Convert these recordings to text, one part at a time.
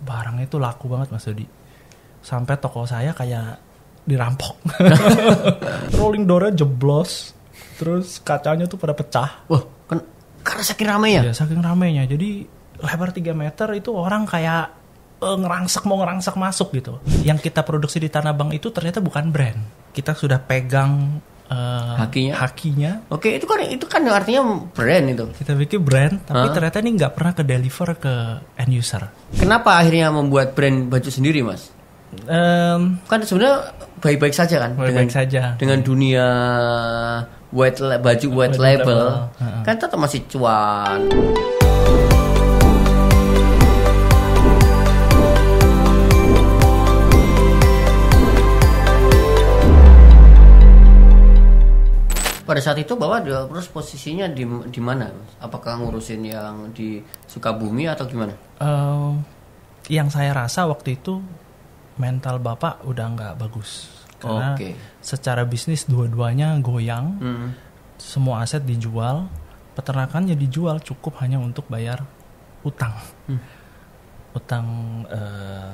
barangnya itu laku banget Mas Dodi. Sampai toko saya kayak dirampok. Rolling doornya jeblos. Terus kacanya tuh pada pecah. Wah, kan karena saking ramenya. Iya, saking ramenya. Jadi lebar 3 meter itu orang kayak uh, eh, ngerangsak mau ngerangsek masuk gitu. Yang kita produksi di Tanah Bang itu ternyata bukan brand. Kita sudah pegang Eh, hakinya hakinya oke itu kan itu kan artinya brand itu kita bikin brand tapi huh? ternyata ini nggak pernah ke deliver ke end user kenapa akhirnya membuat brand baju sendiri mas um, kan sebenarnya baik-baik saja kan baik -baik dengan saja dengan dunia white baju white, label, label. Uh -huh. kan tetap masih cuan pada saat itu bahwa terus posisinya di di mana? Apakah ngurusin yang di Sukabumi atau gimana? Uh, yang saya rasa waktu itu mental bapak udah nggak bagus karena okay. secara bisnis dua-duanya goyang, mm. semua aset dijual, peternakannya dijual cukup hanya untuk bayar utang, mm. utang uh,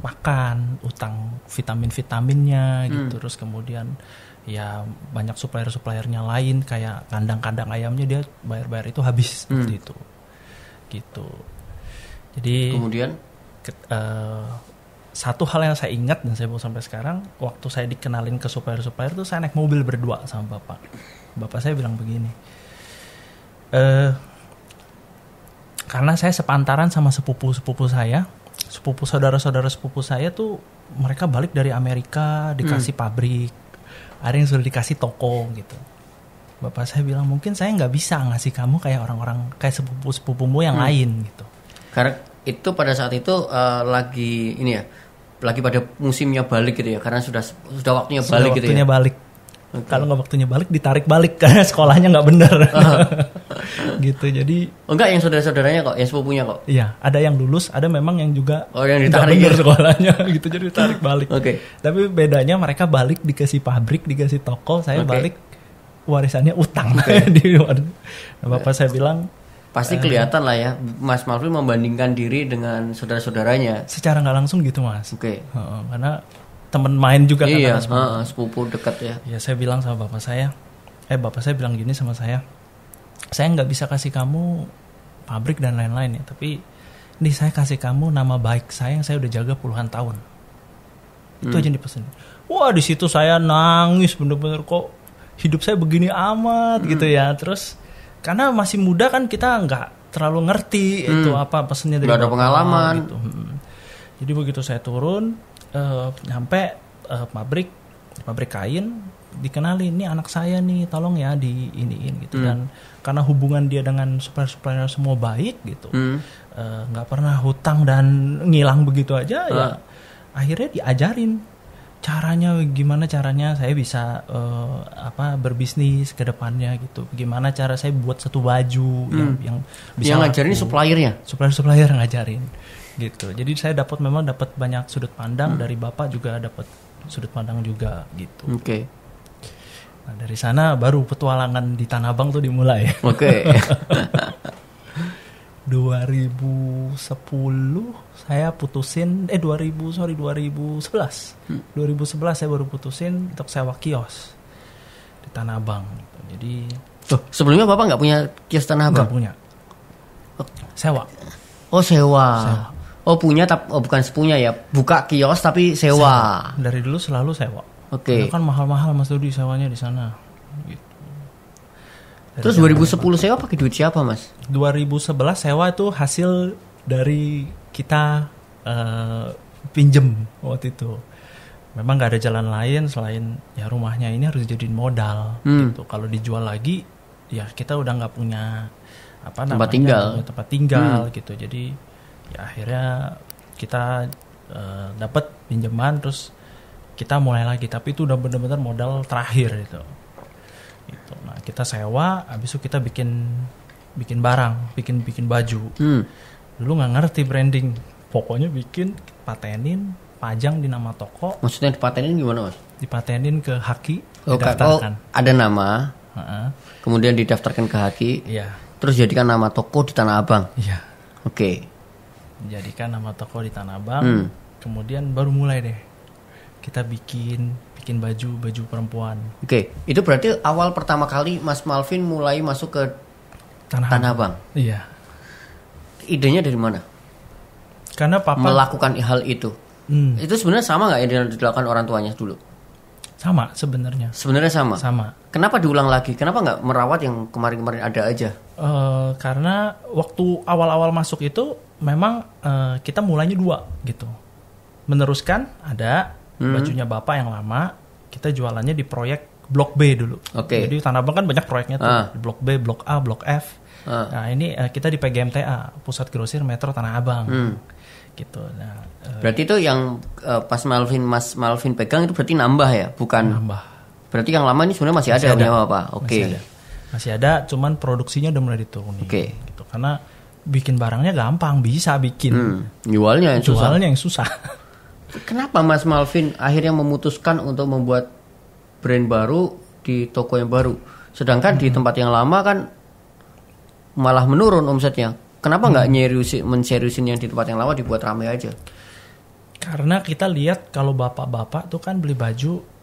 makan, utang vitamin-vitaminnya mm. gitu, terus kemudian ya banyak supplier-suppliernya lain kayak kandang-kandang ayamnya dia bayar-bayar itu habis hmm. seperti itu gitu jadi kemudian ke, uh, satu hal yang saya ingat dan saya mau sampai sekarang waktu saya dikenalin ke supplier-supplier tuh saya naik mobil berdua sama bapak bapak saya bilang begini uh, karena saya sepantaran sama sepupu-sepupu saya sepupu saudara-saudara sepupu saya tuh mereka balik dari Amerika dikasih hmm. pabrik ada yang sudah dikasih toko gitu bapak saya bilang mungkin saya nggak bisa ngasih kamu kayak orang-orang kayak sepupu sepupumu yang hmm. lain gitu karena itu pada saat itu uh, lagi ini ya lagi pada musimnya balik gitu ya karena sudah sudah waktunya sudah balik waktunya gitu ya. balik Okay. Kalau nggak waktunya balik ditarik balik karena sekolahnya nggak bener. gitu. Jadi oh, enggak yang saudara-saudaranya kok, yang sepupunya kok. Iya, ada yang lulus, ada memang yang juga oh, yang ditarik bener sekolahnya gitu jadi ditarik balik. Oke. Okay. Tapi bedanya mereka balik dikasih pabrik, dikasih toko, saya okay. balik warisannya utang okay. di Nah, Bapak saya bilang pasti eh, kelihatan lah ya Mas Malfi membandingkan diri dengan saudara-saudaranya. Secara nggak langsung gitu Mas. Oke. Okay. Karena teman main juga iya, kan iya, sepupu dekat ya ya saya bilang sama bapak saya eh bapak saya bilang gini sama saya saya nggak bisa kasih kamu pabrik dan lain-lain ya tapi ini saya kasih kamu nama baik saya yang saya udah jaga puluhan tahun itu hmm. aja yang dipesan wah di situ saya nangis bener-bener kok hidup saya begini amat gitu hmm. gitu ya terus karena masih muda kan kita nggak terlalu ngerti hmm. itu apa pesennya dari gak ada pengalaman gitu. Hmm. jadi begitu saya turun uh, nyampe uh, pabrik pabrik kain dikenali ini anak saya nih tolong ya di iniin gitu hmm. dan karena hubungan dia dengan supplier supplier semua baik gitu hmm. Eh, nggak hmm. uh, pernah hutang dan ngilang begitu aja uh. ya akhirnya diajarin caranya gimana caranya saya bisa uh, apa berbisnis ke depannya gitu. Gimana cara saya buat satu baju hmm. yang yang bisa yang ngajarin aku, suppliernya. Supplier supplier ngajarin gitu. Jadi saya dapat memang dapat banyak sudut pandang hmm. dari Bapak juga dapat sudut pandang juga gitu. Oke. Okay. Nah, dari sana baru petualangan di Tanah Abang tuh dimulai. Oke. Okay. 2010 saya putusin eh 2000 sorry 2011 hmm. 2011 saya baru putusin untuk sewa kios di Tanah Abang gitu. jadi tuh sebelumnya bapak nggak punya kios Tanah Abang nggak punya oh. sewa oh sewa, sewa. oh punya tapi oh bukan sepunya ya buka kios tapi sewa, sewa. dari dulu selalu sewa oke okay. kan mahal-mahal mas Dodi sewanya di sana gitu Terus 2010 sewa pakai duit siapa mas? 2011 sewa itu hasil dari kita uh, pinjem waktu itu. Memang nggak ada jalan lain selain ya rumahnya ini harus jadiin modal hmm. gitu. Kalau dijual lagi ya kita udah nggak punya apa tempat namanya tinggal. tempat tinggal hmm. gitu. Jadi ya akhirnya kita uh, eh, dapat pinjaman terus kita mulai lagi tapi itu udah bener-bener modal terakhir gitu Gitu. Nah kita sewa, habis itu kita bikin bikin barang, bikin bikin baju. Hmm. Dulu nggak ngerti branding, pokoknya bikin patenin, pajang di nama toko. Maksudnya dipatenin gimana mas? Dipatenin ke Haki, oh, didaftarkan. Oh, ada nama, uh uh kemudian didaftarkan ke Haki. Iya. Terus jadikan nama toko di Tanah Abang. Iya. Oke. Okay. Jadikan nama toko di Tanah Abang. Hmm. Kemudian baru mulai deh kita bikin bikin baju baju perempuan. Oke, okay. itu berarti awal pertama kali Mas Malvin mulai masuk ke Tanah, Tanah Abang. Iya. Idenya dari mana? Karena papa melakukan hal itu. Hmm. Itu sebenarnya sama nggak yang dilakukan orang tuanya dulu? Sama sebenarnya. Sebenarnya sama. Sama. Kenapa diulang lagi? Kenapa nggak merawat yang kemarin-kemarin ada aja? Uh, karena waktu awal-awal masuk itu memang uh, kita mulainya dua gitu. Meneruskan ada hmm. bajunya bapak yang lama kita jualannya di proyek blok B dulu okay. jadi Tanah Abang kan banyak proyeknya tuh ah. blok B blok A blok F ah. nah ini uh, kita di PGMTA pusat grosir Metro Tanah Abang hmm. gitu nah uh, berarti itu yang uh, pas Malvin Mas Malvin pegang itu berarti nambah ya bukan nambah berarti yang lama ini sebenarnya masih, masih ada, ada. apa oke masih ada masih ada cuman produksinya udah mulai diturunin okay. gitu karena bikin barangnya gampang bisa bikin hmm, jualnya yang jualnya susah yang susah Kenapa Mas Malvin akhirnya memutuskan untuk membuat brand baru di toko yang baru? Sedangkan hmm. di tempat yang lama kan malah menurun omsetnya. Kenapa nggak hmm. nyeriusin menseriusin yang di tempat yang lama dibuat ramai aja? Karena kita lihat kalau bapak-bapak tuh kan beli baju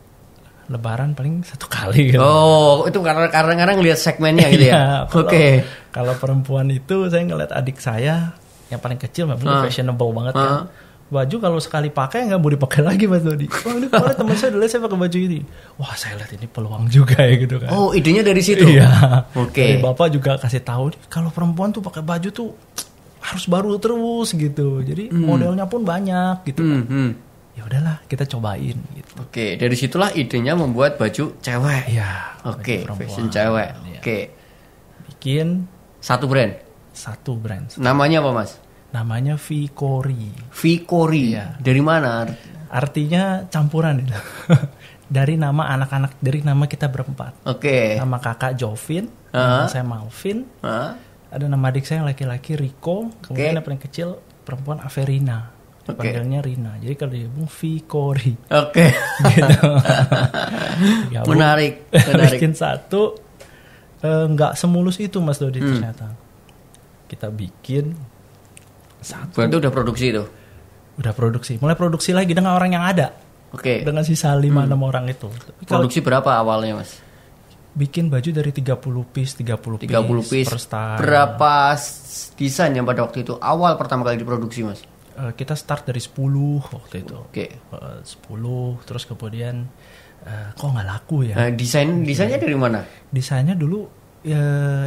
lebaran paling satu kali gitu. Oh, itu karena kadang-kadang lihat segmennya gitu ya. Iya, Oke. Okay. Kalau perempuan itu saya ngeliat adik saya yang paling kecil memang uh, fashionable banget uh, kan. Ah baju kalau sekali pakai nggak mau dipakai lagi mas Dodi. Wah ini kemarin teman saya dulu saya pakai baju ini. Wah saya lihat ini peluang juga ya gitu kan. Oh idenya dari situ. Iya. Oke. Okay. bapak juga kasih tahu kalau perempuan tuh pakai baju tuh harus baru terus gitu. Jadi hmm. modelnya pun banyak gitu. Kan. Hmm, kan. hmm. Ya udahlah kita cobain. Gitu. Oke okay. dari situlah idenya membuat baju cewek. Iya. Oke okay. fashion cewek. Ya. Oke. Okay. Bikin satu brand. Satu brand. Satu Namanya apa mas? Namanya Vikori, Vikori Iya. Dari mana? Artinya campuran itu. dari nama anak-anak, dari nama kita berempat. Oke. Okay. Nama kakak Jovin, uh -huh. nama saya Malvin. Uh -huh. Ada nama adik saya yang laki-laki Rico, kemudian okay. yang paling kecil perempuan Averina. Okay. Rina. Jadi kalau dihubung Vikori, Oke. Okay. Gitu. Ya, menarik. menarik. Bikin satu eh, nggak uh, semulus itu Mas Dodi hmm. ternyata. Kita bikin satu. Berarti udah produksi itu? Udah produksi. Mulai produksi lagi dengan orang yang ada. Oke. Okay. Dengan sisa hmm. enam hmm. orang itu. produksi Kalo, berapa awalnya, Mas? Bikin baju dari 30 piece, 30 piece. 30 piece. Per Berapa desain yang pada waktu itu awal pertama kali diproduksi, Mas? Uh, kita start dari 10 waktu itu. Oke. Okay. Uh, 10 terus kemudian uh, kok nggak laku ya? Nah, desain desainnya dari mana? Desainnya dulu ya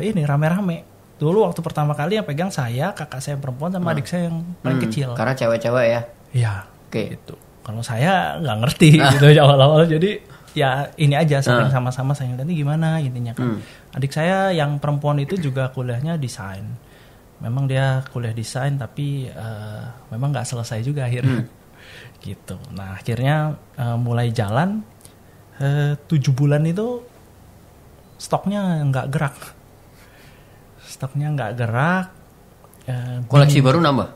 ini rame-rame dulu waktu pertama kali yang pegang saya kakak saya yang perempuan sama hmm. adik saya yang paling hmm. kecil karena cewek-cewek ya iya oke okay. gitu kalau saya nggak ngerti gitu ya, awal-awal jadi ya ini aja hmm. sering sama-sama saya nanti gimana intinya kan hmm. adik saya yang perempuan itu juga kuliahnya desain memang dia kuliah desain tapi uh, memang nggak selesai juga akhirnya hmm. gitu nah akhirnya uh, mulai jalan eh, tujuh bulan itu stoknya nggak gerak stoknya nggak gerak. Ya, Koleksi baru nambah?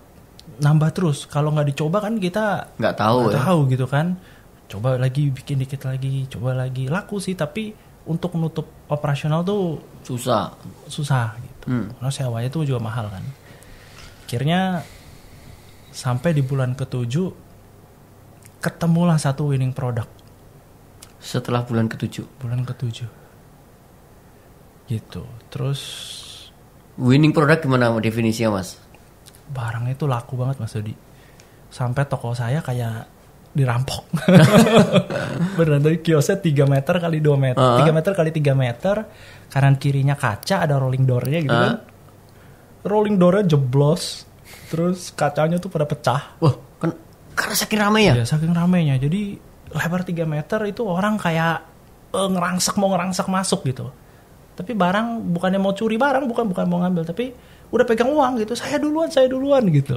Nambah terus. Kalau nggak dicoba kan kita nggak tahu. Gak ya? tahu gitu kan. Coba lagi bikin dikit lagi, coba lagi laku sih. Tapi untuk menutup operasional tuh susah. Susah gitu. Hmm. Karena sewanya tuh juga mahal kan. Akhirnya sampai di bulan ketujuh ketemulah satu winning product. Setelah bulan ketujuh. Bulan ketujuh. Gitu. Terus Winning product gimana definisinya mas? Barangnya itu laku banget mas Dodi. Sampai toko saya kayak dirampok. Beneran dari kiosnya 3 meter kali 2 meter. Uh -huh. 3 meter kali 3 meter. Kanan kirinya kaca ada rolling doornya gitu uh -huh. kan. Rolling doornya jeblos. Terus kacanya tuh pada pecah. Wah, kan, karena saking rame ya? Iya, saking ramenya. Jadi lebar 3 meter itu orang kayak eh, ngerangsek ngerangsak mau ngerangsek masuk gitu tapi barang bukannya mau curi barang bukan bukan mau ngambil tapi udah pegang uang gitu saya duluan saya duluan gitu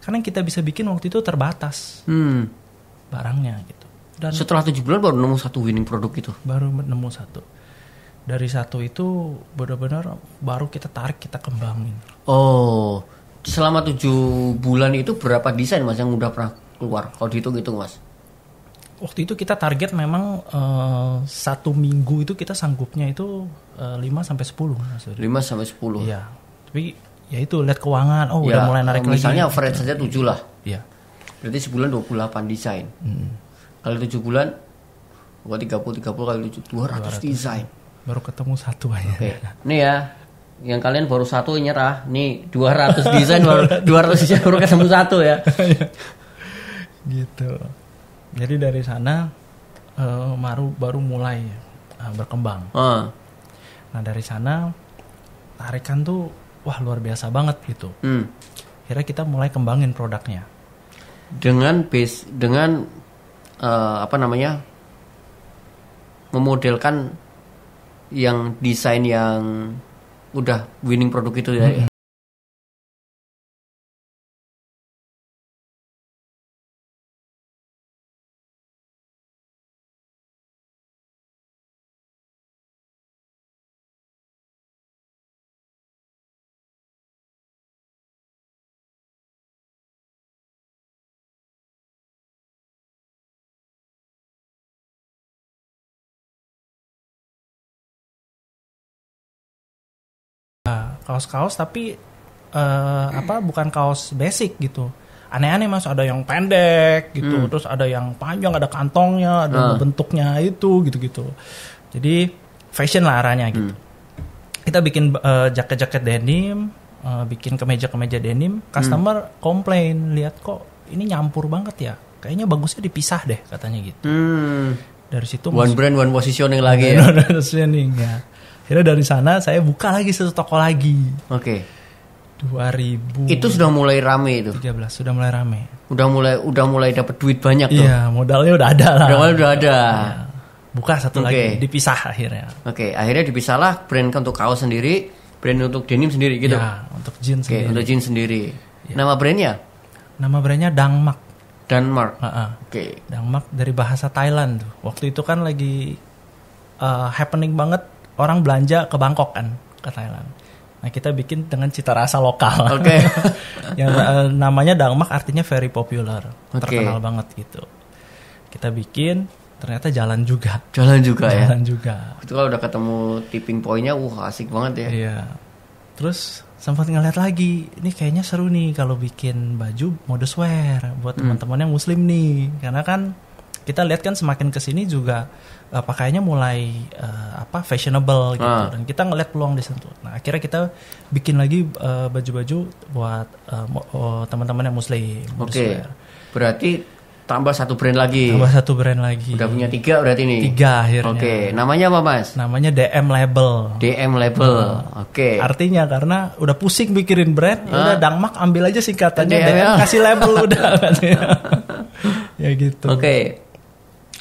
karena kita bisa bikin waktu itu terbatas hmm. barangnya gitu dan setelah tujuh bulan baru nemu satu winning produk itu baru nemu satu dari satu itu benar-benar baru kita tarik kita kembangin oh selama tujuh bulan itu berapa desain mas yang udah pernah keluar kalau dihitung itu mas waktu itu kita target memang uh, satu minggu itu kita sanggupnya itu uh, eh, 5 sampai 10 5 sampai 10. Iya. Tapi ya itu lihat keuangan. Oh, ya, udah mulai narik misalnya lagi. Misalnya average saja 7 lah. Iya. Berarti sebulan 28 desain. Hmm. Kalau 7 bulan buat 30 30 kali 7 200, 200 desain. Baru ketemu satu aja. Okay. Nih ya, yang kalian baru satu nyerah nih 200 desain baru 200 desain baru ketemu satu ya gitu jadi dari sana uh, baru mulai uh, berkembang uh. nah dari sana tarikan tuh wah luar biasa banget gitu hmm. kira kita mulai kembangin produknya dengan base dengan uh, apa namanya memodelkan yang desain yang udah winning produk itu ya. Hmm. kaos-kaos tapi uh, apa bukan kaos basic gitu aneh-aneh mas ada yang pendek gitu hmm. terus ada yang panjang ada kantongnya ada uh. bentuknya itu gitu-gitu jadi fashion lah arahnya gitu hmm. kita bikin jaket eh, jaket-jaket denim uh, bikin kemeja-kemeja denim customer hmm. komplain lihat kok ini nyampur banget ya kayaknya bagusnya dipisah deh katanya gitu hmm. dari situ one brand one positioning lagi ya positioning ya Akhirnya dari sana saya buka lagi satu toko lagi. Oke. Okay. 2000. Itu sudah mulai rame itu. 13 sudah mulai rame. Udah mulai udah mulai dapat duit banyak tuh. Iya, modalnya udah ada lah. Modalnya udah ada. Iya. Buka satu okay. lagi, dipisah akhirnya. Oke, okay, akhirnya dipisahlah brand untuk kaos sendiri, brand untuk denim sendiri gitu. Iya untuk jeans okay, sendiri. untuk jeans sendiri. Ya. Nama brandnya? Nama brandnya Dangmak. Denmark. Uh -uh. Oke. Okay. Dangmak dari bahasa Thailand tuh. Waktu itu kan lagi uh, happening banget orang belanja ke Bangkok kan ke Thailand. Nah kita bikin dengan cita rasa lokal. Oke. Okay. yang uh, namanya dangmak artinya very popular, okay. terkenal banget gitu. Kita bikin ternyata jalan juga. Jalan juga jalan ya. Jalan juga. Itu kalau udah ketemu tipping pointnya, wah asik banget ya. Iya. Terus sempat ngeliat lagi, ini kayaknya seru nih kalau bikin baju modus wear buat hmm. teman-teman yang muslim nih, karena kan kita lihat kan semakin kesini juga uh, pakaiannya mulai uh, apa fashionable gitu ah. dan kita ngeliat peluang di situ. Nah akhirnya kita bikin lagi baju eh, baju-baju buat uh, uh, teman-teman yang muslim. Oke. Okay. Berarti tambah satu brand lagi. Tambah satu brand lagi. Udah punya tiga berarti nih. Tiga akhirnya. Oke. Okay. Namanya apa mas? Namanya DM Label. DM Label. Uh, Oke. Okay. Artinya karena udah pusing mikirin brand, huh? Ya udah ah. dangmak ambil aja singkatannya DM, DM kasih label udah. ya gitu. Oke. Okay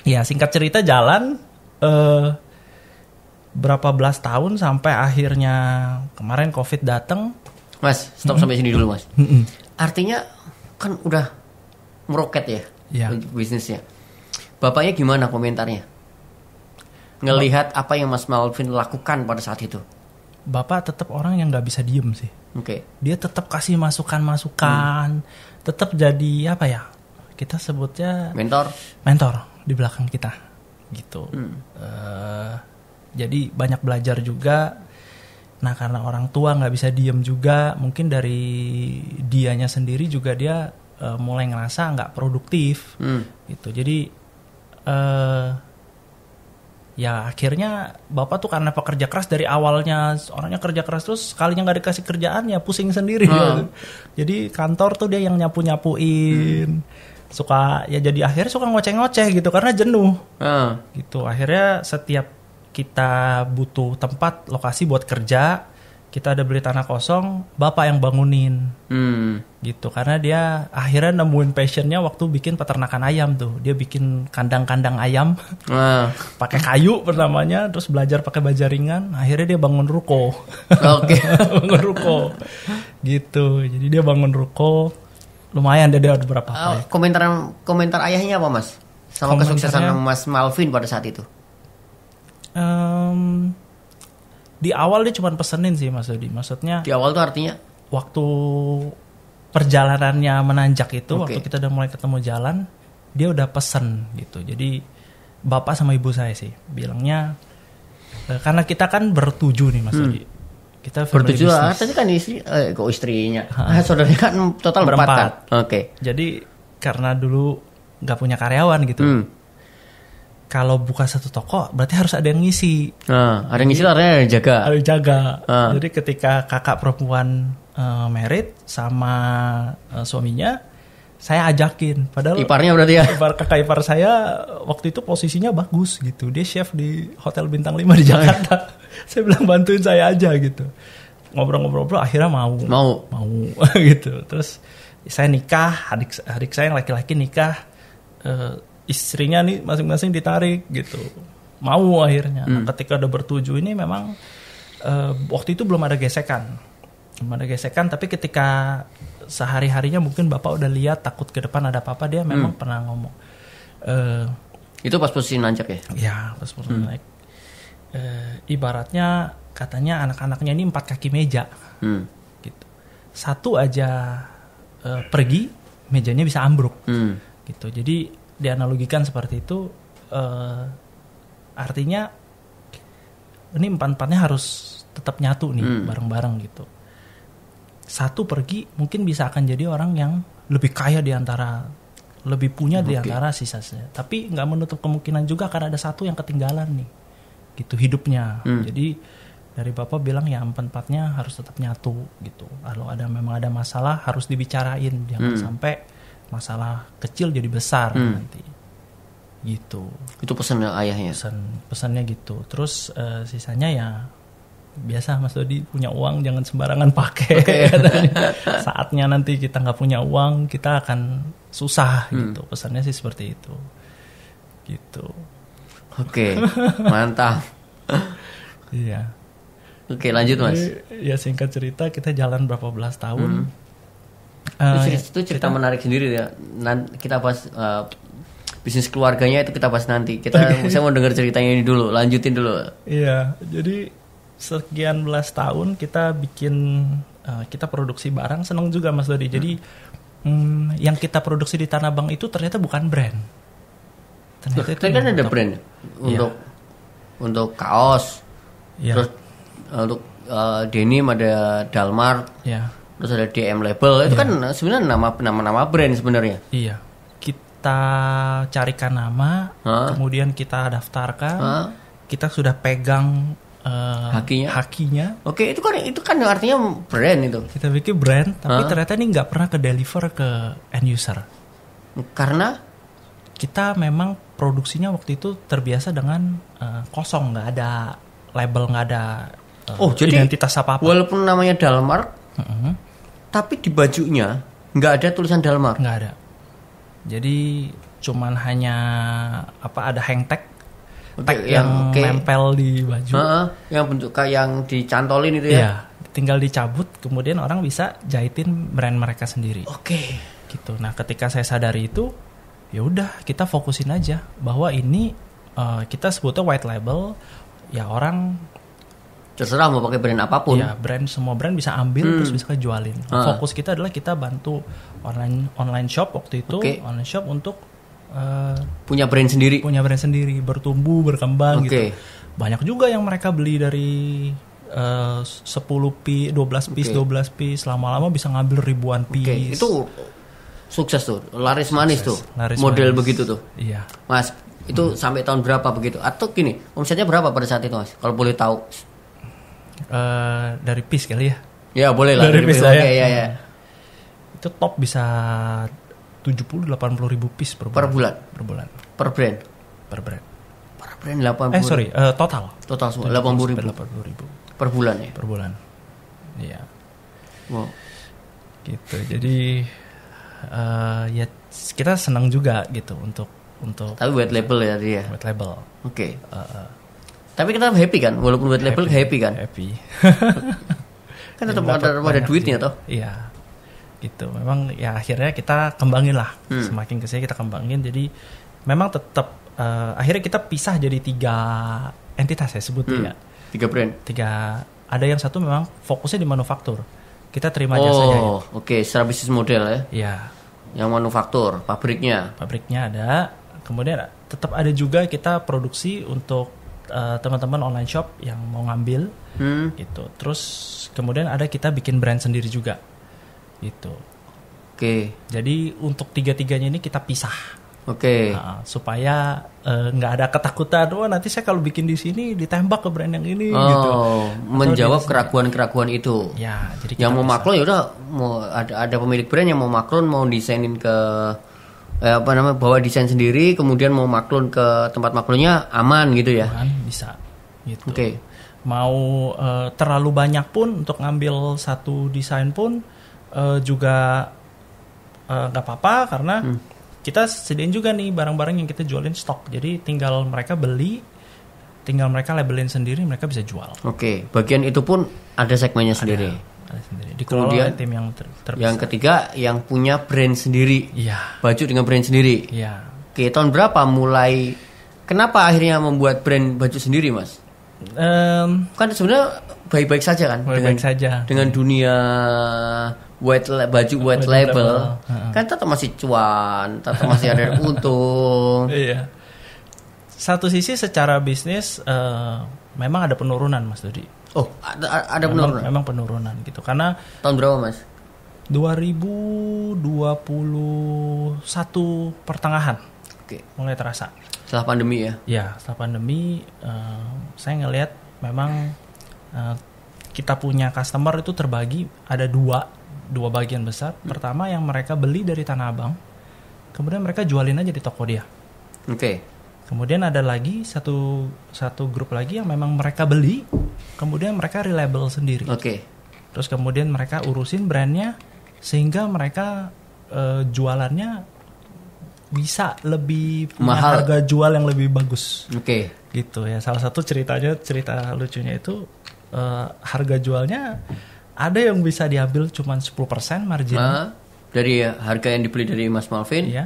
ya singkat cerita jalan uh, berapa belas tahun sampai akhirnya kemarin covid datang mas stop mm -hmm. sampai sini dulu mas mm -hmm. artinya kan udah meroket ya yeah. bisnisnya bapaknya gimana komentarnya ngelihat apa yang mas Malvin lakukan pada saat itu bapak tetap orang yang nggak bisa diem sih oke okay. dia tetap kasih masukan masukan hmm. tetap jadi apa ya kita sebutnya mentor mentor di belakang kita gitu hmm. uh, jadi banyak belajar juga nah karena orang tua nggak bisa diem juga mungkin dari dianya sendiri juga dia uh, mulai ngerasa nggak produktif hmm. gitu jadi uh, ya akhirnya bapak tuh karena pekerja keras dari awalnya orangnya kerja keras terus sekalinya nggak dikasih kerjaan ya pusing sendiri hmm. Gitu. jadi kantor tuh dia yang nyapu nyapuin hmm suka ya jadi akhirnya suka ngoceh-ngoceh gitu karena jenuh uh. gitu akhirnya setiap kita butuh tempat lokasi buat kerja kita ada beli tanah kosong, bapak yang bangunin, hmm. gitu. Karena dia akhirnya nemuin passionnya waktu bikin peternakan ayam tuh. Dia bikin kandang-kandang ayam, Uh. pakai kayu pertamanya, terus belajar pakai baja ringan. Akhirnya dia bangun ruko, oke, okay. bangun ruko, gitu. Jadi dia bangun ruko, lumayan dia ada beberapa uh, Komentar komentar ayahnya apa mas? Sama kesuksesan mas Malvin pada saat itu? Um, di awal dia cuma pesenin sih mas Dodi. Maksudnya? Di awal tuh artinya? Waktu perjalanannya menanjak itu, okay. waktu kita udah mulai ketemu jalan, dia udah pesen gitu. Jadi bapak sama ibu saya sih bilangnya eh, karena kita kan bertuju nih mas hmm. Dodi kita bertujuh berdua. Tadi kan istri, eh, kok istrinya? Ah, saudaranya kan total berempat. Kan? Oke. Okay. Jadi karena dulu nggak punya karyawan gitu. Hmm. Kalau buka satu toko, berarti harus ada yang ngisi. Nah, ada yang ngisi, ada yang jaga. Ada yang jaga. Ah. Jadi ketika kakak perempuan uh, merit sama uh, suaminya saya ajakin padahal iparnya berarti ya ipar kakak ipar saya waktu itu posisinya bagus gitu dia chef di hotel bintang 5 di iya. Jakarta saya bilang bantuin saya aja gitu ngobrol-ngobrol akhirnya mau mau mau gitu terus saya nikah adik adik saya yang laki-laki nikah uh, istrinya nih masing-masing ditarik gitu mau akhirnya nah, hmm. nah, ketika udah bertuju ini memang uh, waktu itu belum ada gesekan belum ada gesekan tapi ketika sehari harinya mungkin bapak udah lihat takut ke depan ada apa apa dia memang hmm. pernah ngomong uh, itu pas posisi nanjak ya ya pas posisi hmm. naik uh, eh, ibaratnya katanya anak-anaknya ini empat kaki meja hmm. gitu satu aja uh, pergi mejanya bisa ambruk hmm. gitu jadi dianalogikan seperti itu uh, artinya ini empat empatnya harus tetap nyatu nih hmm. bareng-bareng hmm. Bareng -bareng, gitu satu pergi mungkin bisa akan jadi orang yang lebih kaya di antara lebih punya okay. di antara sisa-sisa. Tapi nggak menutup kemungkinan juga karena ada satu yang ketinggalan nih. Gitu hidupnya. Hmm. Jadi dari Bapak bilang ya empat-empatnya harus tetap nyatu gitu. Kalau ada memang ada masalah harus dibicarain, jangan hmm. sampai masalah kecil jadi besar hmm. nanti. Gitu. Itu pesan ayahnya. Pesan pesannya gitu. Terus uh, sisanya ya biasa Mas Dodi punya uang jangan sembarangan pakai. Okay. Saatnya nanti kita nggak punya uang kita akan susah hmm. gitu. Pesannya sih seperti itu. Gitu. Oke, okay. mantap. iya. Oke okay, lanjut Mas. Jadi, ya singkat cerita kita jalan berapa belas tahun. Hmm. Uh, itu, cerita, cerita menarik sendiri ya. Nanti kita pas uh, bisnis keluarganya itu kita pas nanti. Kita okay. Oh, iya. saya mau dengar ceritanya ini dulu, lanjutin dulu. Iya, jadi sekian belas tahun kita bikin uh, kita produksi barang seneng juga Mas Dodi. Jadi hmm. Hmm, yang kita produksi di Tanah Abang itu ternyata bukan brand. Ternyata Loh, itu kan ada brand ya? iya. untuk yeah. untuk kaos. yeah. Terus eh, untuk uh, denim ada Dalmar. yeah. Terus ada DM label. Itu yeah. kan sebenarnya nama nama-nama brand sebenarnya. Iya. Kita carikan nama, huh? kemudian kita daftarkan. huh? Kita sudah pegang uh, hakinya hakinya oke itu kan itu kan artinya brand itu kita bikin brand tapi huh? ternyata ini nggak pernah ke deliver ke end user karena kita memang produksinya waktu itu terbiasa dengan uh, kosong nggak ada label nggak ada uh, oh jadi identitas apa apa walaupun namanya Dalmar uh -huh. tapi di bajunya nggak ada tulisan Dalmar nggak ada jadi cuman hanya apa ada hang tag tag yang, yang nempel di baju uh, yang bentuk kayak yang dicantolin itu ya yeah, tinggal dicabut kemudian orang bisa jahitin brand mereka sendiri oke okay. gitu nah ketika saya sadari itu ya udah kita fokusin aja bahwa ini uh, kita sebutnya white label ya orang terserah mau pakai brand apapun. Ya, brand semua brand bisa ambil hmm. terus bisa jualin. Uh. Fokus kita adalah kita bantu online online shop waktu itu, okay. online shop untuk Eh, punya brand sendiri punya brand sendiri bertumbuh berkembang okay. gitu banyak juga yang mereka beli dari eh, uh, 10 pi 12 piece okay. 12 piece lama-lama bisa ngambil ribuan piece okay. itu sukses tuh laris sukses. manis tuh laris model manis. begitu tuh iya mas itu hmm. sampai tahun berapa begitu atau gini omsetnya berapa pada saat itu mas kalau boleh tahu uh, dari piece kali ya ya boleh lah dari, dari piece, piece. Ya. ya. ya, ya. itu top bisa 70 80 ribu piece per bulan. Per bulan. Per bulan. Per brand. Per brand. Per brand 80. Eh sorry, uh, total. Total semua 80 ribu. 80 ribu. Per bulan ya. Per bulan. Iya. Wow. Gitu. Jadi uh, ya kita senang juga gitu untuk untuk. Tapi buat label ya dia. Ya? Buat label. Oke. Okay. Uh, tapi kita happy kan, walaupun buat label happy, happy kan. Happy. kan tetap ada, ada duitnya toh. Iya gitu memang ya akhirnya kita kembangin lah hmm. semakin kesini kita kembangin jadi memang tetap uh, eh, akhirnya kita pisah jadi tiga entitas ya sebut hmm. Ya. tiga brand tiga ada yang satu memang fokusnya di manufaktur kita terima jasa jasanya ya. oh ya. oke okay. secara bisnis model ya ya yang manufaktur pabriknya pabriknya ada kemudian tetap ada juga kita produksi untuk uh, teman-teman online shop yang mau ngambil hmm. gitu terus kemudian ada kita bikin brand sendiri juga itu. Oke. Okay. Jadi untuk tiga-tiganya ini kita pisah. Oke. Okay. Nah, supaya eh, nggak uh, ada ketakutan, wah nanti saya kalau bikin di sini ditembak ke brand yang ini. Gitu. Oh, gitu. menjawab keraguan-keraguan itu. Ya, jadi yang mau bisa. maklon ya udah mau ada ada pemilik brand yang mau maklon mau desainin ke eh, apa namanya bawa desain sendiri, kemudian mau maklon ke tempat maklonnya aman gitu ya. Aman bisa. Gitu. Oke. Okay. Mau uh, terlalu banyak pun untuk ngambil satu desain pun uh, juga eh, nggak uh, apa-apa karena hmm. kita sediain juga nih barang-barang yang kita jualin stok jadi tinggal mereka beli tinggal mereka labelin sendiri mereka bisa jual oke okay. bagian itu pun ada segmennya sendiri ada sendiri dikelola Kemudian, tim yang ter terbesar. yang ketiga yang punya brand sendiri ya. baju dengan brand sendiri ya. oke tahun berapa mulai kenapa akhirnya membuat brand baju sendiri mas um, kan sebenarnya baik-baik saja kan baik-baik saja dengan dunia white la- baju white, white label, label. kan tetap masih cuan tetap masih ada untung iya satu sisi secara bisnis uh, memang ada penurunan mas Dodi oh ada, ada penurunan memang, memang penurunan gitu karena tahun berapa mas 2021 pertengahan Oke. mulai terasa setelah pandemi ya? Ya, setelah pandemi uh, saya ngelihat memang uh, kita punya customer itu terbagi ada dua dua bagian besar. Hmm. Pertama yang mereka beli dari Tanah Abang, kemudian mereka jualin aja di toko dia. Oke. Okay. Kemudian ada lagi satu satu grup lagi yang memang mereka beli, kemudian mereka reliable sendiri. Oke. Okay. Terus kemudian mereka urusin brandnya sehingga mereka uh, jualannya bisa lebih mahal harga jual yang lebih bagus. Oke. Okay. Gitu ya. Salah satu ceritanya cerita lucunya itu uh, harga jualnya ada yang bisa diambil cuma 10% margin nah, dari harga yang dibeli dari Mas Malvin. Iya.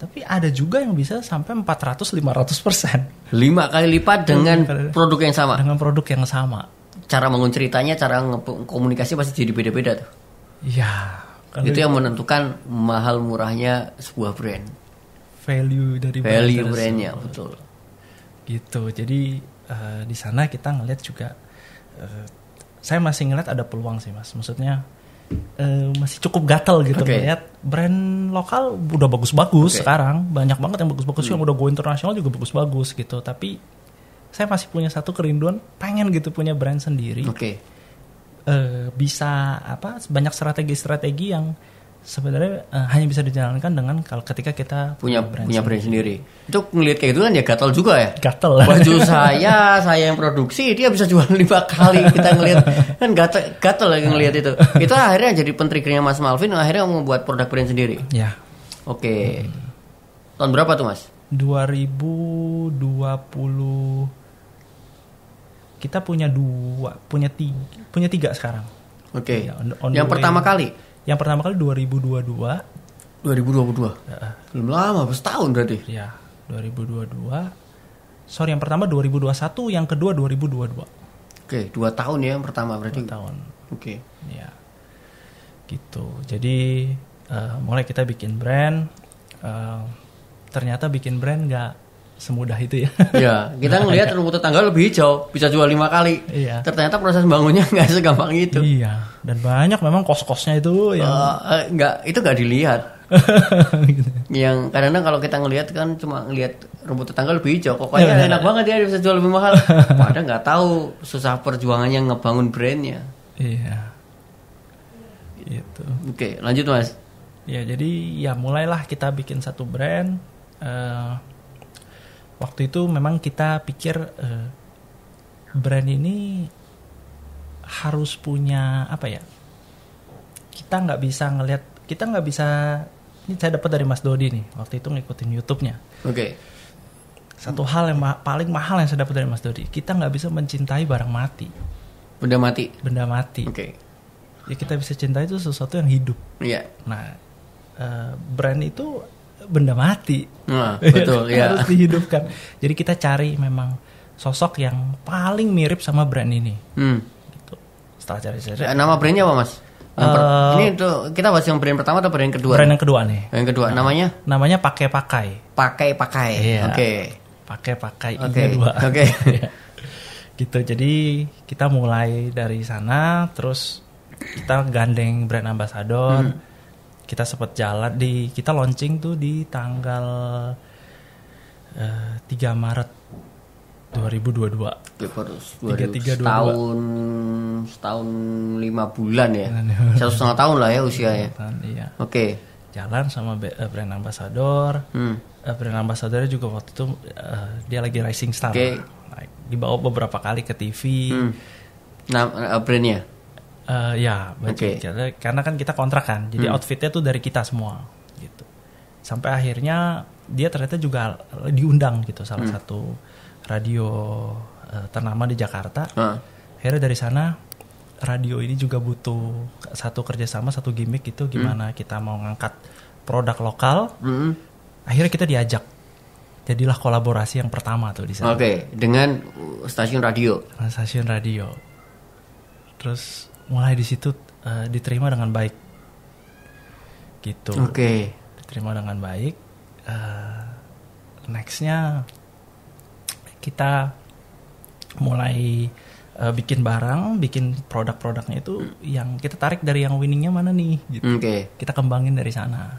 Tapi ada juga yang bisa sampai 400 500 persen. Lima kali lipat dengan produk yang sama. Dengan produk yang sama. Cara mengun ceritanya, cara komunikasi pasti jadi beda-beda tuh. Iya. Itu yang menentukan mahal murahnya sebuah brand value dari value brand brandnya betul gitu jadi uh, di sana kita ngeliat juga uh, saya masih ngeliat ada peluang sih mas maksudnya uh, masih cukup gatel gitu okay. ngeliat brand lokal udah bagus-bagus okay. sekarang banyak banget yang bagus-bagus hmm. yang udah go internasional juga bagus-bagus gitu tapi saya masih punya satu kerinduan pengen gitu punya brand sendiri okay. uh, bisa apa banyak strategi-strategi yang sebenarnya uh, hanya bisa dijalankan dengan kalau ketika kita punya brand punya brand sendiri. Itu ngelihat kayak gitu kan ya gatel juga ya. Gatal. Baju saya, saya yang produksi, dia bisa jual lima kali. Kita ngelihat kan gatel gatel lagi ngelihat itu. Itu akhirnya jadi pentrikernya Mas Malvin akhirnya membuat produk brand sendiri. Ya. Oke. Hmm. Tahun berapa tuh Mas? 2020 kita punya dua, punya tiga, punya tiga sekarang. Oke. Okay. Ya, yang pertama kali yang pertama kali 2022. 2022. Uh, Belum lama, setahun berarti. Ya, 2022. Sorry, yang pertama 2021, yang kedua 2022. Oke, dua tahun ya yang pertama berarti. Dua tahun. Oke. Okay. Ya, gitu. Jadi uh, mulai kita bikin brand. Uh, ternyata bikin brand nggak semudah itu ya. Iya, kita ngelihat rumput tetangga lebih hijau, bisa jual lima kali. Iya. Ternyata proses bangunnya nggak segampang itu. Iya. Dan banyak memang kos-kosnya itu yang uh, nggak itu nggak dilihat. Gitu. Yang karena kalau kita ngelihat kan cuma ngelihat rumput tetangga lebih hijau, kok kayaknya ya, enak ya. banget ya bisa jual lebih mahal. Padahal nggak tahu susah perjuangannya ngebangun brandnya. Iya. Gitu. Oke, lanjut mas. Ya jadi ya mulailah kita bikin satu brand. Uh, waktu itu memang kita pikir uh, brand ini harus punya apa ya kita nggak bisa ngelihat kita nggak bisa ini saya dapat dari Mas Dodi nih waktu itu ngikutin YouTube-nya oke okay. satu hal yang ma paling mahal yang saya dapat dari Mas Dodi kita nggak bisa mencintai barang mati benda mati benda mati oke okay. ya kita bisa cintai itu sesuatu yang hidup iya yeah. nah uh, brand itu benda mati. Nah, betul ya. Harus dihidupkan. Jadi kita cari memang sosok yang paling mirip sama brand ini. Hmm. Gitu. Setelah cari-cari. Nama brandnya apa mas? Yang uh, ini tuh kita bahas yang brand pertama atau brand kedua? Brand yang kedua nih. Yang kedua nah, namanya? Namanya pakai pakai. Pakai pakai. Iya. Oke. Okay. Pakai pakai okay. dua. Oke. Okay. Iya. gitu. Jadi kita mulai dari sana, terus kita gandeng brand ambassador. Hmm kita sempat jalan di kita launching tuh di tanggal uh, eh, 3 Maret 2022. Tiga tiga dua tahun Setahun lima bulan ya. Satu setengah tahun lah ya usianya. iya. Oke. Okay. Jalan sama eh, brand ambassador. Hmm. Eh, brand ambassadornya juga waktu itu uh, dia lagi rising star. Oke. Okay. Dibawa beberapa kali ke TV. Hmm. Nah, brandnya? Uh, ya, budget. Okay. Karena, karena kan kita kontrak kan, jadi hmm. outfitnya tuh dari kita semua gitu. Sampai akhirnya dia ternyata juga diundang gitu salah hmm. satu radio uh, ternama di Jakarta. Uh. Akhirnya dari sana radio ini juga butuh satu kerjasama, satu gimmick gitu, hmm. gimana hmm. kita mau ngangkat produk lokal. Hmm. Akhirnya kita diajak jadilah kolaborasi yang pertama tuh di sana. Oke, okay, dengan stasiun radio. Stasiun radio. Terus mulai di situ uh, diterima dengan baik gitu oke okay. diterima dengan baik uh, nextnya kita mulai uh, bikin barang bikin produk-produknya itu yang kita tarik dari yang winningnya mana nih gitu okay. kita kembangin dari sana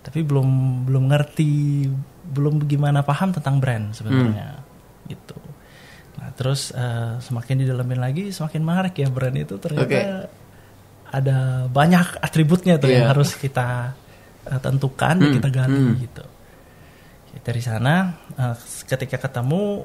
tapi belum belum ngerti belum gimana paham tentang brand sebenarnya hmm. gitu terus uh, semakin didalamin lagi semakin menarik ya brand itu ternyata okay. ada banyak atributnya tuh yeah. yang iya. harus kita uh, tentukan hmm. kita gali hmm. gitu ya, dari sana uh, ketika ketemu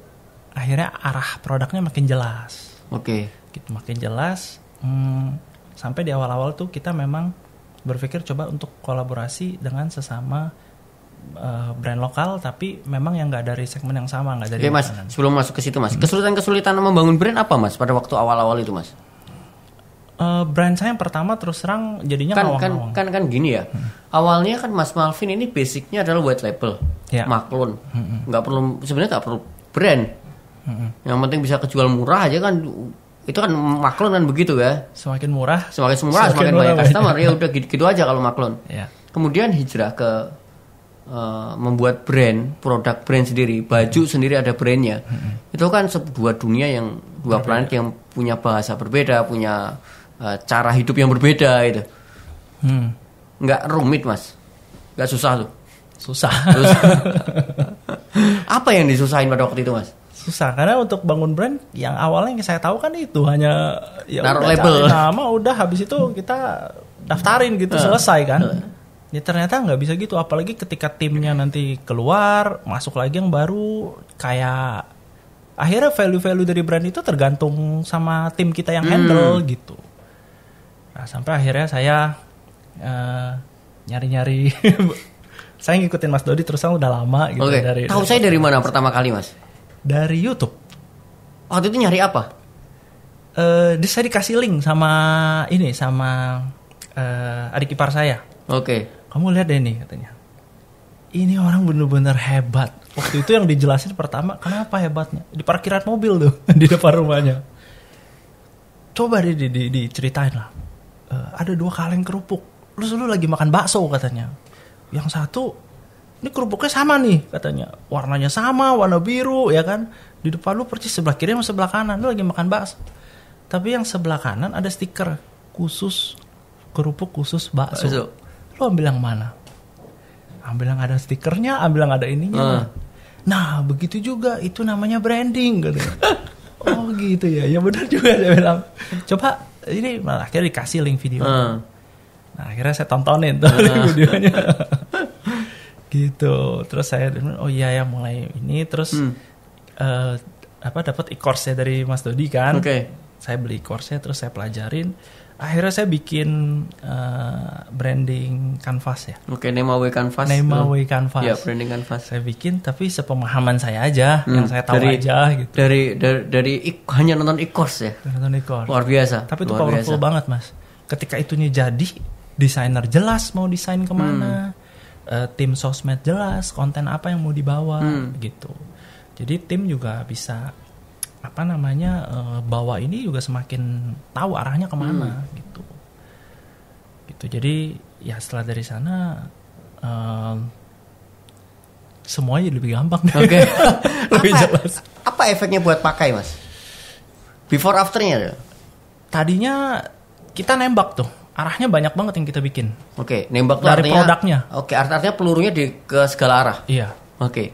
akhirnya arah produknya makin jelas oke okay. gitu makin jelas hmm, sampai di awal-awal tuh kita memang berpikir coba untuk kolaborasi dengan sesama uh, brand lokal tapi memang yang nggak dari segmen yang sama nggak dari Oke, mas makanan. sebelum masuk ke situ mas kesulitan kesulitan membangun brand apa mas pada waktu awal awal itu mas Uh, brand saya yang pertama terus terang jadinya kan kan, kan kan gini ya hmm. awalnya kan Mas Malvin ini basicnya adalah white label ya. maklon nggak hmm. Gak perlu sebenarnya nggak perlu brand hmm. yang penting bisa kejual murah aja kan itu kan maklon kan begitu ya semakin murah semakin murah semakin, semakin murah banyak customer ya udah gitu, gitu aja kalau maklon ya. kemudian hijrah ke uh, membuat brand, produk brand sendiri, baju hmm. sendiri ada brandnya. Hmm. Itu kan sebuah dunia yang dua berbeda. planet yang punya bahasa berbeda, punya uh, cara hidup yang berbeda itu. Hmm. Nggak rumit mas, nggak susah tuh. Susah. susah. Apa yang disusahin pada waktu itu mas? susah karena untuk bangun brand yang awalnya yang saya tahu kan itu hanya ya Naruh udah label. nama udah habis itu kita daftarin gitu uh, selesai kan uh ya ternyata nggak bisa gitu apalagi ketika timnya nanti keluar masuk lagi yang baru kayak akhirnya value-value dari brand itu tergantung sama tim kita yang hmm. handle hmm. gitu nah sampai akhirnya saya eh, nyari-nyari uh, saya ngikutin Mas Dodi terus saya udah lama gitu okay. dari tahu saya dari mana pertama kali Mas dari YouTube waktu itu nyari apa eh uh, saya dikasih link sama ini sama uh, adik ipar saya oke okay kamu lihat deh nih katanya ini orang bener-bener hebat waktu itu yang dijelasin pertama kenapa hebatnya di parkiran mobil tuh di depan rumahnya coba deh di, di, diceritain lah uh, ada dua kaleng kerupuk lu lu lagi makan bakso katanya yang satu ini kerupuknya sama nih katanya warnanya sama warna biru ya kan di depan lu persis sebelah kiri sama sebelah kanan lu lagi makan bakso tapi yang sebelah kanan ada stiker khusus kerupuk khusus bakso, bakso lo ambil yang mana ambil yang ada stikernya ambil yang ada ininya uh. nah begitu juga itu namanya branding gitu oh gitu ya ya benar juga dia bilang coba ini malah akhirnya dikasih link video uh. nah akhirnya saya tontonin tuh uh. videonya gitu terus saya oh iya ya mulai ini terus hmm. uh, apa dapat e-course dari Mas Dodi kan okay. saya beli e-course terus saya pelajarin akhirnya saya bikin uh, branding kanvas ya. Oke, okay, Nema Way Canvas. Nema hmm. kanvas. Ya, branding kanvas. Saya bikin tapi sepemahaman saya aja, hmm. yang saya tahu dari, aja gitu. Dari dari, dari ik, hanya nonton ikos ya. Nonton ikos. Luar biasa. Tapi itu Luar powerful biasa. banget, Mas. Ketika itunya jadi, desainer jelas mau desain kemana, hmm. uh, tim sosmed jelas, konten apa yang mau dibawa hmm. gitu. Jadi tim juga bisa apa namanya uh, eh, bawa ini juga semakin tahu arahnya kemana hmm. gitu gitu jadi ya setelah dari sana uh, semuanya lebih gampang oke okay. lebih apa, ya? jelas apa efeknya buat pakai mas before afternya tadinya kita nembak tuh arahnya banyak banget yang kita bikin oke okay, nembak dari artinya, produknya oke okay, artinya pelurunya di ke segala arah iya oke okay.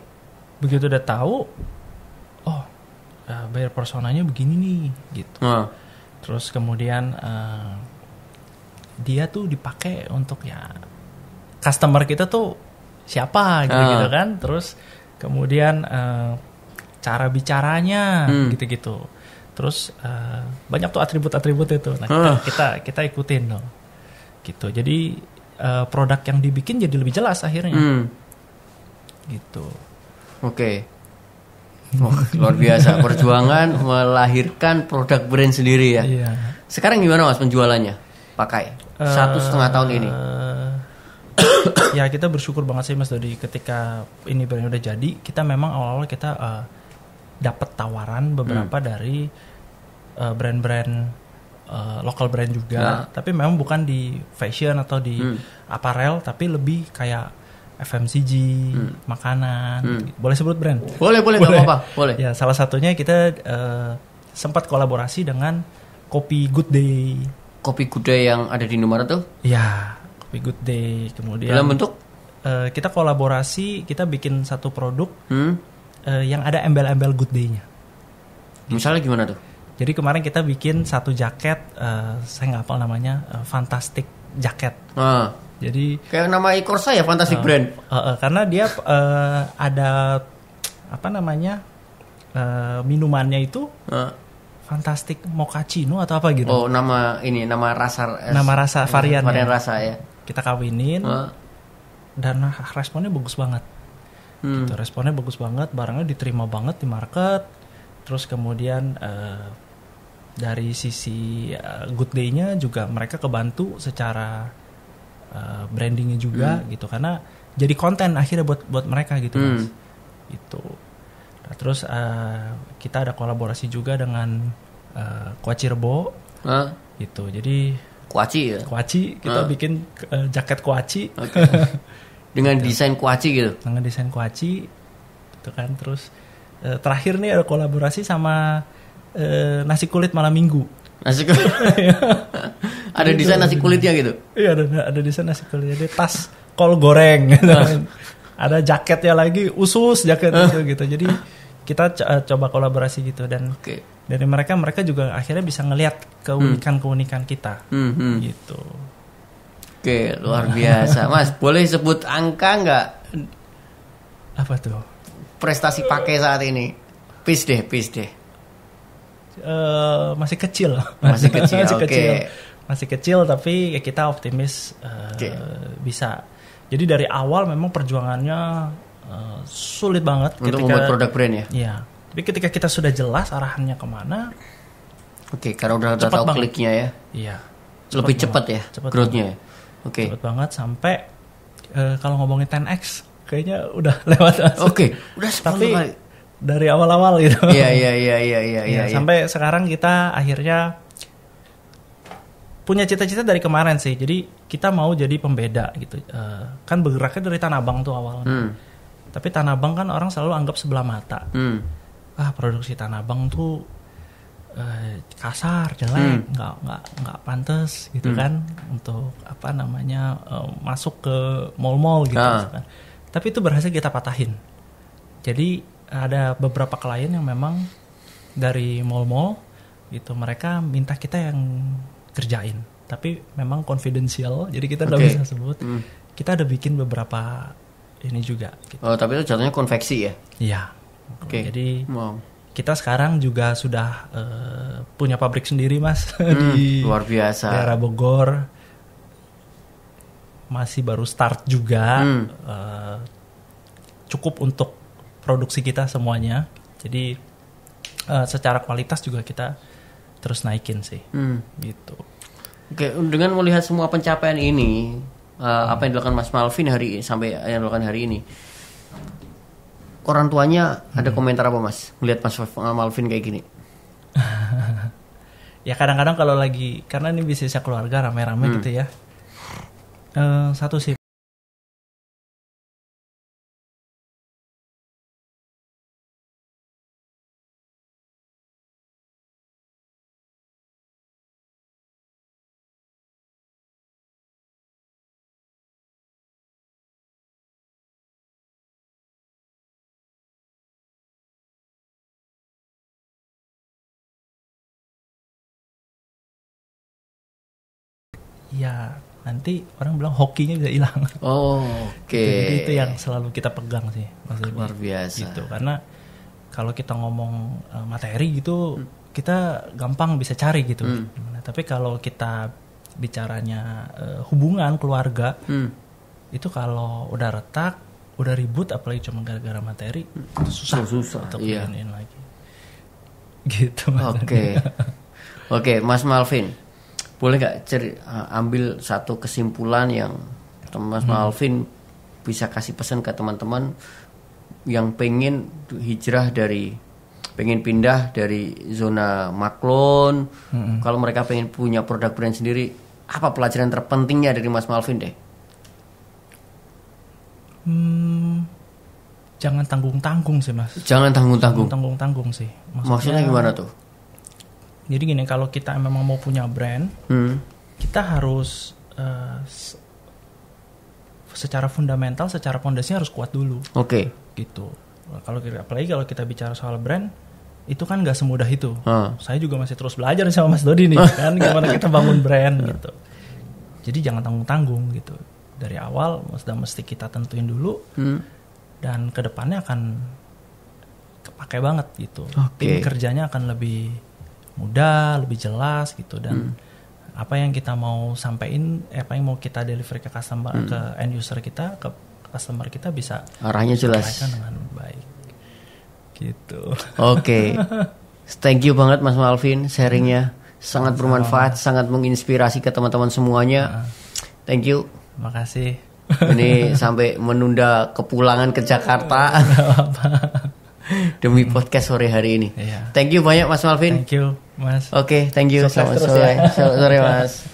begitu udah tahu uh, bayar personanya begini nih gitu uh. terus kemudian uh, dia tuh dipakai untuk ya customer kita tuh siapa gitu gitu kan terus kemudian uh, cara bicaranya hmm. gitu gitu terus uh, banyak tuh atribut-atribut itu nah kita, uh. kita kita ikutin dong gitu jadi uh, produk yang dibikin jadi lebih jelas akhirnya hmm. gitu oke okay. Wah, luar biasa. Perjuangan melahirkan produk brand sendiri ya. Iya. Sekarang gimana mas penjualannya? Pakai uh, satu eh, setengah tahun ini. ya kita bersyukur banget sih mas Dodi ketika ini brand udah jadi. Kita memang awal-awal kita uh, eh, dapat tawaran beberapa hmm. dari eh, brand-brand uh, lokal brand juga. Nah. Tapi memang bukan di fashion atau di hmm. aparel, tapi lebih kayak FMCG, hmm. makanan. Hmm. Gitu. Boleh sebut brand? Boleh, boleh, boleh. apa-apa. Boleh. Ya, salah satunya kita uh, sempat kolaborasi dengan Kopi Good Day. Kopi Good Day yang ada di Indomaret tuh? Ya. Kopi Good Day. Kemudian Dalam bentuk uh, kita kolaborasi, kita bikin satu produk hmm? uh, yang ada embel-embel Good Day-nya. Misalnya gimana tuh? Jadi kemarin kita bikin satu jaket, uh, saya nggak hafal namanya, uh, fantastic jaket. Ah jadi kayak nama Ikorsa ya fantastic uh, brand. Uh, uh, karena dia uh, ada apa namanya uh, minumannya itu uh. fantastic mochaccino atau apa gitu. Oh nama ini nama rasa eh, nama rasa eh, varian varian rasa ya. Kita kawinin uh. dan responnya bagus banget. Hmm. Gitu, responnya bagus banget, barangnya diterima banget di market. Terus kemudian uh, dari sisi uh, good day-nya juga mereka kebantu secara Eh, brandingnya juga hmm. gitu karena jadi konten akhirnya buat buat mereka gitu hmm. mas itu nah, terus uh, kita ada kolaborasi juga dengan uh, eh, Rebo huh? gitu jadi Kuaci ya Kuaci kita huh? bikin uh, jaket Kuaci okay. dengan gitu. desain Kuaci gitu dengan desain Kuaci itu kan terus uh, terakhir nih ada kolaborasi sama uh, nasi kulit malam minggu nasi kulit ada desain nasi kulitnya gitu iya ada ada desain nasi kulitnya ada tas kol goreng gitu. ada jaketnya lagi usus jaket ah. gitu jadi kita eh, coba kolaborasi gitu dan okay. dari mereka mereka juga akhirnya bisa ngelihat keunikan hmm. keunikan kita hmm, hmm. gitu oke luar biasa mas boleh sebut angka nggak apa tuh prestasi pakai saat ini pis deh pis deh Eh, masih kecil. Masih kecil. masih okay. kecil. Masih kecil tapi ya kita optimis uh, eh, okay. bisa. Jadi dari awal memang perjuangannya uh, sulit banget untuk ketika, membuat produk brand ya. Iya. Tapi ketika kita sudah jelas arahannya kemana, oke, okay, karena udah, tahu kliknya ya. Iya. Cepet Lebih cepat ya Cepat growth ya. Oke. Okay. Cepat banget sampai uh, kalau ngomongin 10x kayaknya udah lewat. Oke, okay. udah 10 Tapi kali dari awal-awal gitu. Iya iya iya iya iya. Ya, ya, sampai sekarang kita akhirnya punya cita-cita dari kemarin sih. Jadi kita mau jadi pembeda gitu. Uh, kan bergeraknya dari Tanah Abang tuh awalnya. Hmm. Tapi Tanah Abang kan orang selalu anggap sebelah mata. Hmm. Ah produksi Tanah Abang tuh uh, kasar, jelek, hmm. nggak nggak nggak pantas gitu hmm. kan untuk apa namanya uh, masuk ke mall-mall gitu. Ah. Tapi itu berhasil kita patahin. Jadi ada beberapa klien yang memang dari mall-mall gitu mereka minta kita yang kerjain tapi memang confidential jadi kita nggak okay. bisa sebut hmm. kita ada bikin beberapa ini juga gitu. oh tapi itu jatuhnya konveksi ya iya oke okay. jadi wow. kita sekarang juga sudah uh, punya pabrik sendiri mas hmm, di luar biasa daerah Bogor masih baru start juga hmm. uh, cukup untuk produksi kita semuanya. Jadi uh, secara kualitas juga kita terus naikin sih. Hmm. Gitu. Oke, dengan melihat semua pencapaian ini, uh, hmm. apa yang dilakukan Mas Malvin hari sampai yang dilakukan hari ini, orang tuanya hmm. ada komentar apa Mas? Melihat Mas Malvin kayak gini? ya kadang-kadang kalau lagi karena ini bisnisnya keluarga rame-rame hmm. gitu ya. Uh, satu sih ya nanti orang bilang hokinya bisa hilang. Oh, oke. Okay. jadi itu yang selalu kita pegang sih, maksudnya. Luar biasa. Gitu, karena kalau kita ngomong eh, materi gitu, hmm. kita gampang bisa cari gitu. Hmm. tapi kalau kita bicaranya uh, hubungan keluarga, hmm. itu kalau udah retak, udah ribut, apalagi cuma gara-gara materi, hmm. itu susah, susah untuk iya. lagi. Gitu. Oke, oke, okay, Mas Malvin boleh nggak ceri eh, ambil satu kesimpulan yang mas hmm. Alvin bisa kasih pesan ke teman-teman yang pengen hijrah dari pengen pindah dari zona maklon hmm. kalau mereka pengen punya produk brand sendiri apa pelajaran terpentingnya dari Mas Malvin deh hmm, jangan tanggung tanggung sih mas jangan tanggung tanggung tanggung tanggung sih maksudnya, maksudnya gimana tuh jadi gini, kalau kita memang mau punya brand, hmm. kita harus uh, secara fundamental, secara pondasinya harus kuat dulu. Oke. Okay. Gitu. Kalau apalagi kalau kita bicara soal brand, itu kan nggak semudah itu. Hmm. Saya juga masih terus belajar sama Mas Dodi nih, kan gimana kita bangun brand gitu. Jadi jangan tanggung-tanggung gitu. Dari awal sudah mesti kita tentuin dulu. Hmm. Dan kedepannya akan kepake banget gitu. Okay. Tim kerjanya akan lebih mudah, lebih jelas gitu dan hmm apa yang kita mau sampaikan apa yang mau kita deliver ke customer hmm. ke end user kita ke customer kita bisa arahnya jelas dengan baik gitu oke okay. thank you banget Mas Malvin sharingnya hmm. sangat bermanfaat Sama. sangat menginspirasi ke teman-teman semuanya ah. thank you makasih ini sampai menunda kepulangan ke Jakarta apa demi podcast sore hari ini. Iya. Thank you banyak Mas Malvin. Thank you Mas. Oke, okay, thank you. Selamat sore. Ya. Selamat sore Mas.